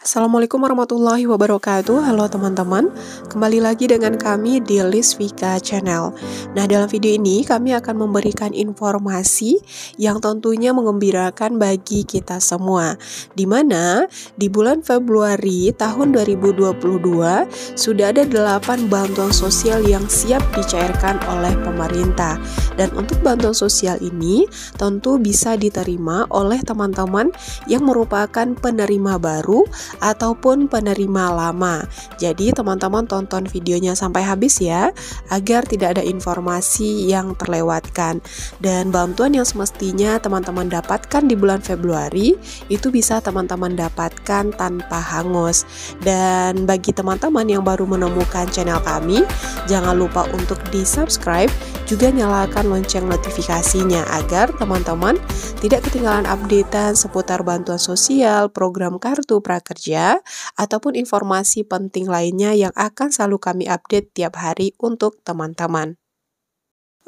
Assalamualaikum warahmatullahi wabarakatuh Halo teman-teman Kembali lagi dengan kami di List Vika Channel Nah dalam video ini kami akan memberikan informasi Yang tentunya mengembirakan bagi kita semua Dimana di bulan Februari tahun 2022 Sudah ada 8 bantuan sosial yang siap dicairkan oleh pemerintah Dan untuk bantuan sosial ini Tentu bisa diterima oleh teman-teman yang merupakan penerima baru ataupun penerima lama. Jadi teman-teman tonton videonya sampai habis ya agar tidak ada informasi yang terlewatkan. Dan bantuan yang semestinya teman-teman dapatkan di bulan Februari itu bisa teman-teman dapatkan tanpa hangus. Dan bagi teman-teman yang baru menemukan channel kami, jangan lupa untuk di-subscribe juga nyalakan lonceng notifikasinya agar teman-teman tidak ketinggalan updatean seputar bantuan sosial, program kartu prakerja, ataupun informasi penting lainnya yang akan selalu kami update tiap hari untuk teman-teman.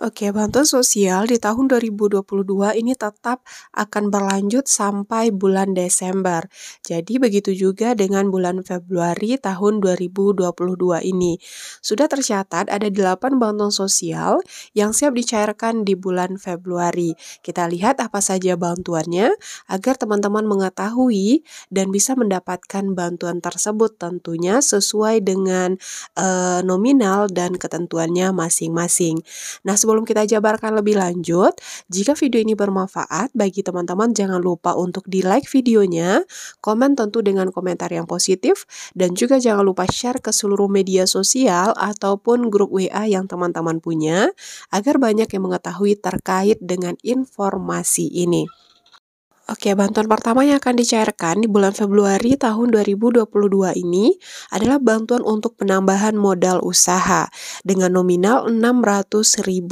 Oke, bantuan sosial di tahun 2022 ini tetap akan berlanjut sampai bulan Desember. Jadi begitu juga dengan bulan Februari tahun 2022 ini. Sudah tercatat ada 8 bantuan sosial yang siap dicairkan di bulan Februari. Kita lihat apa saja bantuannya agar teman-teman mengetahui dan bisa mendapatkan bantuan tersebut tentunya sesuai dengan eh, nominal dan ketentuannya masing-masing. Nah, sebelum kita jabarkan lebih lanjut, jika video ini bermanfaat bagi teman-teman jangan lupa untuk di-like videonya, komen tentu dengan komentar yang positif, dan juga jangan lupa share ke seluruh media sosial ataupun grup WA yang teman-teman punya, agar banyak yang mengetahui terkait dengan informasi ini. Oke, bantuan pertama yang akan dicairkan di bulan Februari tahun 2022 ini adalah bantuan untuk penambahan modal usaha dengan nominal Rp600.000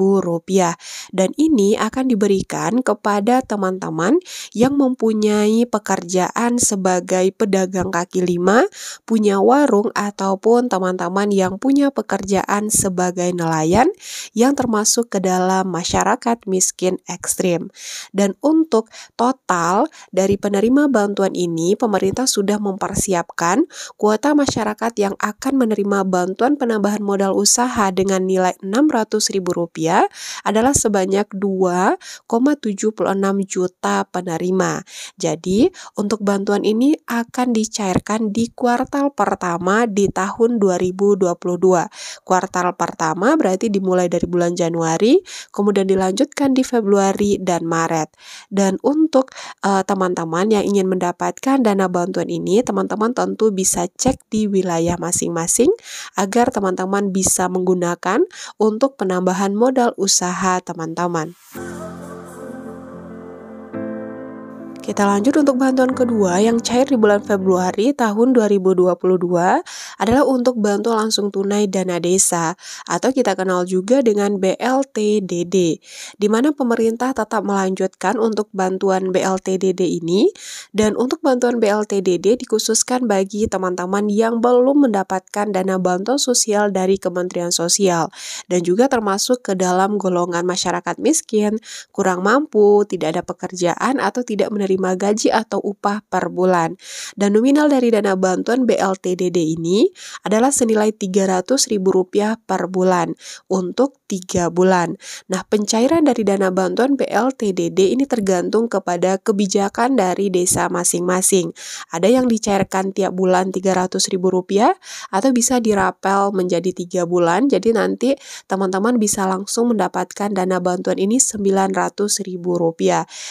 dan ini akan diberikan kepada teman-teman yang mempunyai pekerjaan sebagai pedagang kaki lima, punya warung ataupun teman-teman yang punya pekerjaan sebagai nelayan yang termasuk ke dalam masyarakat miskin ekstrim. Dan untuk total total dari penerima bantuan ini, pemerintah sudah mempersiapkan kuota masyarakat yang akan menerima bantuan penambahan modal usaha dengan nilai Rp600.000 adalah sebanyak 2,76 juta penerima. Jadi, untuk bantuan ini akan dicairkan di kuartal pertama di tahun 2022. Kuartal pertama berarti dimulai dari bulan Januari, kemudian dilanjutkan di Februari dan Maret. Dan untuk Eh, teman-teman uh, yang ingin mendapatkan dana bantuan ini, teman-teman tentu bisa cek di wilayah masing-masing agar teman-teman bisa menggunakan untuk penambahan modal usaha teman-teman. Kita lanjut untuk bantuan kedua yang cair di bulan Februari tahun 2022 adalah untuk bantu langsung tunai dana desa atau kita kenal juga dengan BLTDD, di mana pemerintah tetap melanjutkan untuk bantuan BLTDD ini dan untuk bantuan BLTDD dikhususkan bagi teman-teman yang belum mendapatkan dana bantuan sosial dari Kementerian Sosial dan juga termasuk ke dalam golongan masyarakat miskin, kurang mampu, tidak ada pekerjaan atau tidak menerima gaji atau upah per bulan. Dan nominal dari dana bantuan BLTDD ini adalah senilai Rp300.000 per bulan untuk 3 bulan. Nah, pencairan dari dana bantuan BLTDD ini tergantung kepada kebijakan dari desa masing-masing. Ada yang dicairkan tiap bulan Rp300.000 atau bisa dirapel menjadi 3 bulan. Jadi nanti teman-teman bisa langsung mendapatkan dana bantuan ini Rp900.000.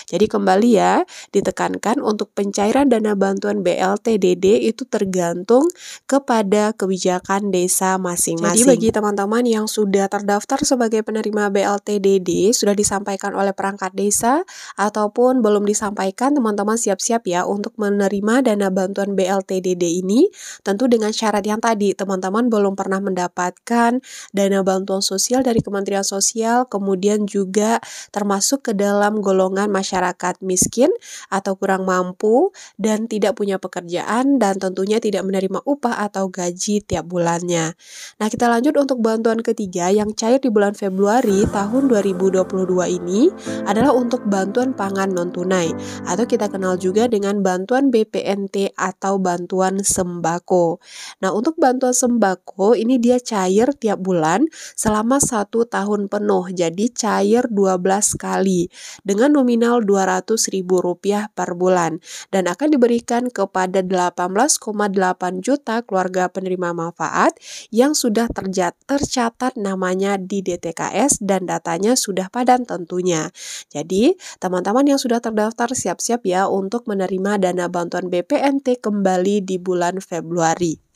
Jadi kembali ya, ditekankan untuk pencairan dana bantuan BLTDD itu tergantung kepada kebijakan desa masing-masing. Jadi bagi teman-teman yang sudah terdaftar sebagai penerima BLT DD sudah disampaikan oleh perangkat desa ataupun belum disampaikan, teman-teman siap-siap ya untuk menerima dana bantuan BLT DD ini. Tentu dengan syarat yang tadi, teman-teman belum pernah mendapatkan dana bantuan sosial dari Kementerian Sosial, kemudian juga termasuk ke dalam golongan masyarakat miskin atau kurang mampu dan tidak punya pekerjaan dan tentunya tidak menerima upah atau gaji tiap bulannya. Nah, kita lanjut untuk bantuan ketiga yang cair di bulan Februari tahun 2022 ini adalah untuk bantuan pangan non-tunai atau kita kenal juga dengan bantuan BPNT atau bantuan sembako. Nah, untuk bantuan sembako ini dia cair tiap bulan selama satu tahun penuh, jadi cair 12 kali dengan nominal Rp200.000 per bulan dan akan diberikan kepada 18,8 juta keluarga penerima manfaat yang sudah tercatat namanya di DTKS dan datanya sudah padan tentunya. Jadi, teman-teman yang sudah terdaftar siap-siap ya untuk menerima dana bantuan BPNT kembali di bulan Februari.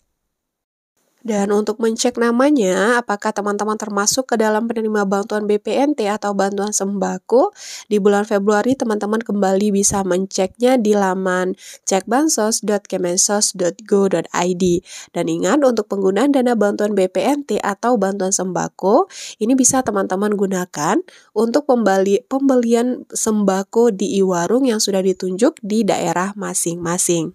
Dan untuk mencek namanya, apakah teman-teman termasuk ke dalam penerima bantuan BPNT atau bantuan sembako, di bulan Februari teman-teman kembali bisa menceknya di laman cekbansos.kemensos.go.id. Dan ingat untuk penggunaan dana bantuan BPNT atau bantuan sembako, ini bisa teman-teman gunakan untuk pembeli, pembelian sembako di iwarung warung yang sudah ditunjuk di daerah masing-masing.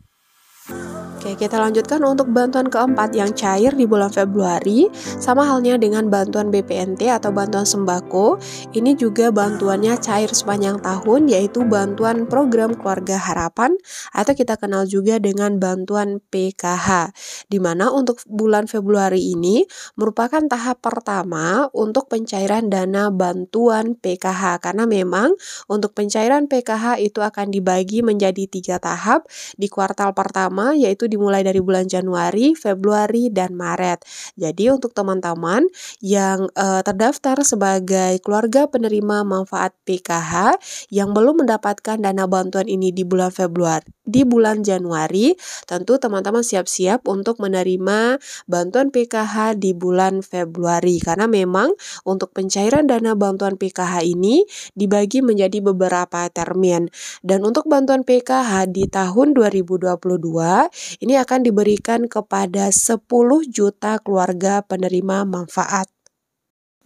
Oke, kita lanjutkan untuk bantuan keempat yang cair di bulan Februari, sama halnya dengan bantuan BPNT atau bantuan sembako. Ini juga bantuannya cair sepanjang tahun, yaitu bantuan program keluarga harapan atau kita kenal juga dengan bantuan PKH. Di mana untuk bulan Februari ini merupakan tahap pertama untuk pencairan dana bantuan PKH karena memang untuk pencairan PKH itu akan dibagi menjadi tiga tahap di kuartal pertama yaitu dimulai dari bulan Januari, Februari, dan Maret. Jadi untuk teman-teman yang uh, terdaftar sebagai keluarga penerima manfaat PKH yang belum mendapatkan dana bantuan ini di bulan Februari di bulan Januari, tentu teman-teman siap-siap untuk menerima bantuan PKH di bulan Februari karena memang untuk pencairan dana bantuan PKH ini dibagi menjadi beberapa termin. Dan untuk bantuan PKH di tahun 2022 ini akan diberikan kepada 10 juta keluarga penerima manfaat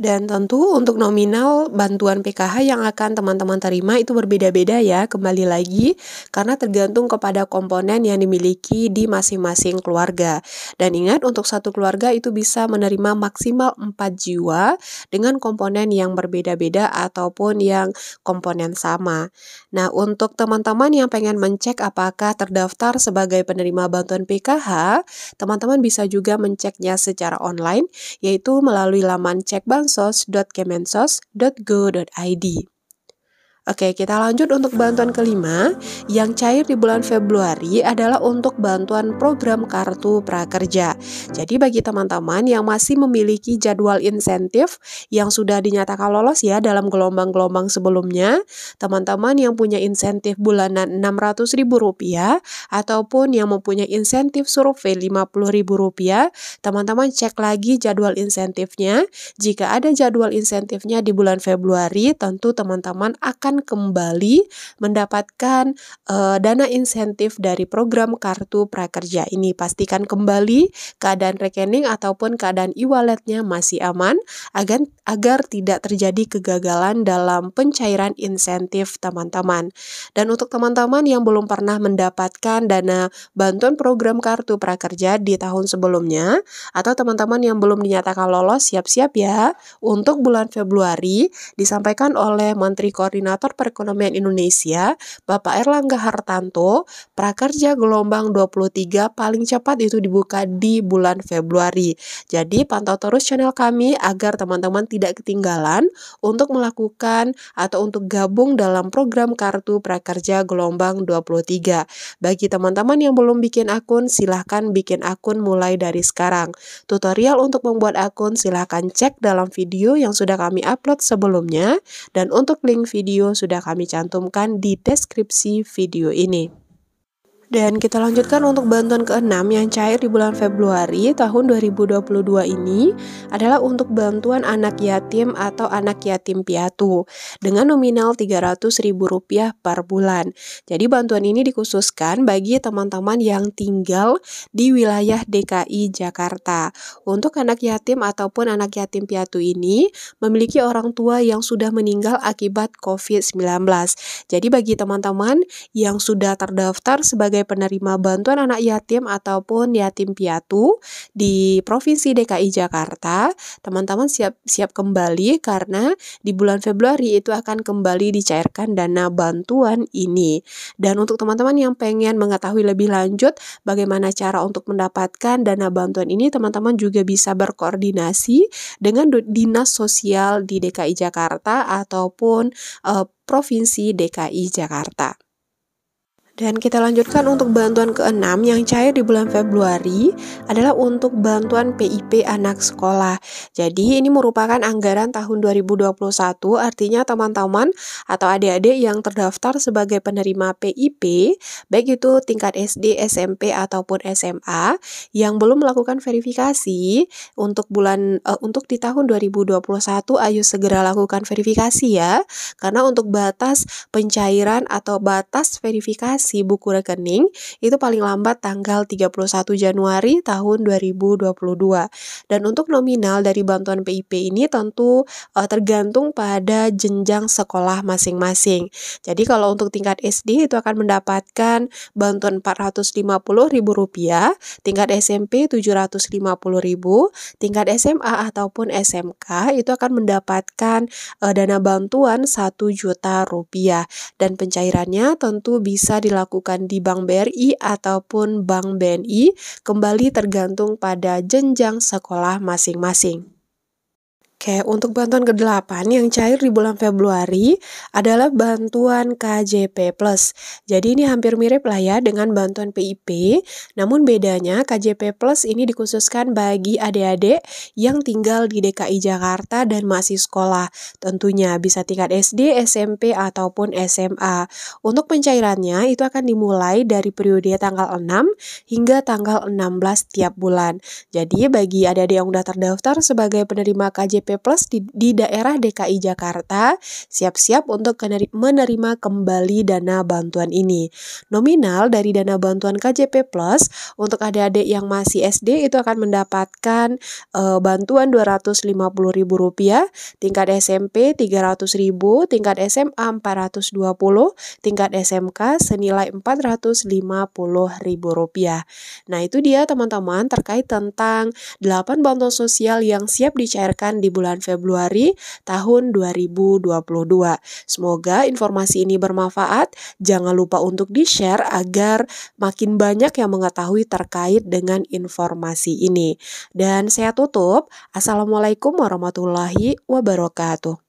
dan tentu untuk nominal bantuan PKH yang akan teman-teman terima itu berbeda-beda ya kembali lagi karena tergantung kepada komponen yang dimiliki di masing-masing keluarga. Dan ingat untuk satu keluarga itu bisa menerima maksimal 4 jiwa dengan komponen yang berbeda-beda ataupun yang komponen sama. Nah untuk teman-teman yang pengen mencek apakah terdaftar sebagai penerima bantuan PKH, teman-teman bisa juga menceknya secara online yaitu melalui laman cek bank bansos.kemensos.go.id. Oke, kita lanjut untuk bantuan kelima yang cair di bulan Februari adalah untuk bantuan program kartu prakerja. Jadi bagi teman-teman yang masih memiliki jadwal insentif yang sudah dinyatakan lolos ya dalam gelombang-gelombang sebelumnya, teman-teman yang punya insentif bulanan Rp600.000 ataupun yang mempunyai insentif survei Rp50.000, teman-teman cek lagi jadwal insentifnya. Jika ada jadwal insentifnya di bulan Februari, tentu teman-teman akan akan kembali mendapatkan uh, dana insentif dari program kartu prakerja ini. Pastikan kembali keadaan rekening ataupun keadaan e-walletnya masih aman agar agar tidak terjadi kegagalan dalam pencairan insentif teman-teman. Dan untuk teman-teman yang belum pernah mendapatkan dana bantuan program kartu prakerja di tahun sebelumnya atau teman-teman yang belum dinyatakan lolos siap-siap ya untuk bulan Februari disampaikan oleh Menteri Koordinator Indikator Perekonomian Indonesia, Bapak Erlangga Hartanto, prakerja gelombang 23 paling cepat itu dibuka di bulan Februari. Jadi pantau terus channel kami agar teman-teman tidak ketinggalan untuk melakukan atau untuk gabung dalam program kartu prakerja gelombang 23. Bagi teman-teman yang belum bikin akun, silahkan bikin akun mulai dari sekarang. Tutorial untuk membuat akun silahkan cek dalam video yang sudah kami upload sebelumnya dan untuk link video sudah kami cantumkan di deskripsi video ini. Dan kita lanjutkan untuk bantuan keenam yang cair di bulan Februari tahun 2022 ini adalah untuk bantuan anak yatim atau anak yatim piatu dengan nominal Rp300.000 per bulan. Jadi bantuan ini dikhususkan bagi teman-teman yang tinggal di wilayah DKI Jakarta. Untuk anak yatim ataupun anak yatim piatu ini memiliki orang tua yang sudah meninggal akibat COVID-19. Jadi bagi teman-teman yang sudah terdaftar sebagai sebagai penerima bantuan anak yatim ataupun yatim piatu di Provinsi DKI Jakarta, teman-teman siap-siap kembali karena di bulan Februari itu akan kembali dicairkan dana bantuan ini. Dan untuk teman-teman yang pengen mengetahui lebih lanjut bagaimana cara untuk mendapatkan dana bantuan ini, teman-teman juga bisa berkoordinasi dengan Dinas Sosial di DKI Jakarta ataupun uh, Provinsi DKI Jakarta. Dan kita lanjutkan untuk bantuan keenam yang cair di bulan Februari adalah untuk bantuan PIP anak sekolah. Jadi ini merupakan anggaran tahun 2021, artinya teman-teman atau adik-adik yang terdaftar sebagai penerima PIP, baik itu tingkat SD, SMP ataupun SMA yang belum melakukan verifikasi untuk bulan uh, untuk di tahun 2021 ayo segera lakukan verifikasi ya. Karena untuk batas pencairan atau batas verifikasi verifikasi buku rekening itu paling lambat tanggal 31 Januari tahun 2022. Dan untuk nominal dari bantuan PIP ini tentu uh, tergantung pada jenjang sekolah masing-masing. Jadi kalau untuk tingkat SD itu akan mendapatkan bantuan Rp450.000, tingkat SMP Rp750.000, tingkat SMA ataupun SMK itu akan mendapatkan uh, dana bantuan Rp1 juta rupiah dan pencairannya tentu bisa di dilakukan di Bank BRI ataupun Bank BNI kembali tergantung pada jenjang sekolah masing-masing. Oke, untuk bantuan ke-8 yang cair di bulan Februari adalah bantuan KJP+. Plus. Jadi ini hampir mirip lah ya dengan bantuan PIP, namun bedanya KJP Plus ini dikhususkan bagi adik-adik yang tinggal di DKI Jakarta dan masih sekolah. Tentunya bisa tingkat SD, SMP, ataupun SMA. Untuk pencairannya itu akan dimulai dari periode tanggal 6 hingga tanggal 16 tiap bulan. Jadi bagi adik-adik yang sudah terdaftar sebagai penerima KJP Plus di, di daerah DKI Jakarta siap-siap untuk menerima kembali dana bantuan ini. Nominal dari dana bantuan KJP Plus untuk adik-adik yang masih SD itu akan mendapatkan e, bantuan Rp250.000, tingkat SMP Rp300.000, tingkat SMA Rp420, tingkat SMK senilai Rp450.000. Nah, itu dia teman-teman terkait tentang 8 bantuan sosial yang siap dicairkan di bulan bulan Februari tahun 2022. Semoga informasi ini bermanfaat. Jangan lupa untuk di-share agar makin banyak yang mengetahui terkait dengan informasi ini. Dan saya tutup. Assalamualaikum warahmatullahi wabarakatuh.